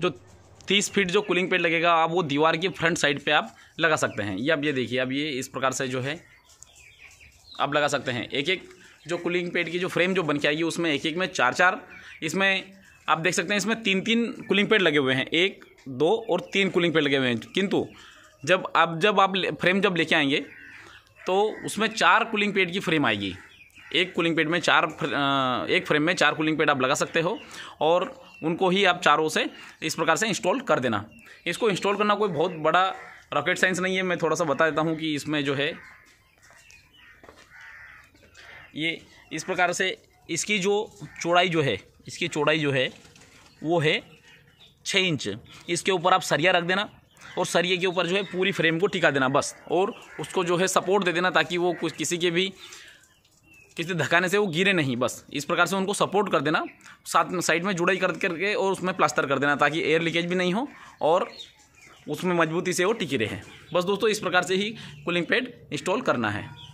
जो तीस फीट जो कूलिंग पेड लगेगा आप वो दीवार की फ्रंट साइड पे आप लगा सकते हैं ये अब ये देखिए अब ये इस प्रकार से जो है आप लगा सकते हैं एक एक जो कूलिंग पेड की जो फ्रेम जो बन के आएगी उसमें एक एक में चार चार इसमें आप देख सकते हैं इसमें तीन तीन कूलिंग पेड लगे हुए हैं एक दो और तीन कूलिंग पेड लगे हुए हैं किंतु जब आप जब आप फ्रेम जब लेके आएंगे तो उसमें चार कूलिंग पेड की फ्रेम आएगी एक कूलिंग पेड में चार एक फ्रेम में चार कूलिंग पेड आप लगा सकते हो और उनको ही आप चारों से इस प्रकार से इंस्टॉल कर देना इसको इंस्टॉल करना कोई बहुत बड़ा रॉकेट साइंस नहीं है मैं थोड़ा सा बता देता हूँ कि इसमें जो है ये इस प्रकार से इसकी जो चौड़ाई जो है इसकी चौड़ाई जो है वो है छः इंच इसके ऊपर आप सरिया रख देना और सरिये के ऊपर जो है पूरी फ्रेम को टिका देना बस और उसको जो है सपोर्ट दे देना ताकि वो कुछ किसी के भी किसी धकाने से वो गिरे नहीं बस इस प्रकार से उनको सपोर्ट कर देना साथ में साइड में जुड़ाई कर करके और उसमें प्लास्टर कर देना ताकि एयर लीकेज भी नहीं हो और उसमें मजबूती से वो टिकी रहे बस दोस्तों इस प्रकार से ही कूलिंग पैड इंस्टॉल करना है